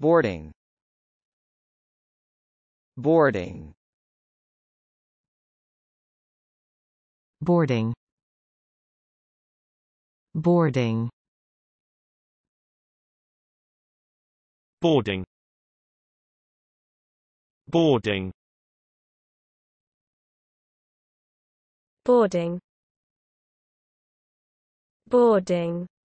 boarding boarding boarding boarding boarding boarding boarding boarding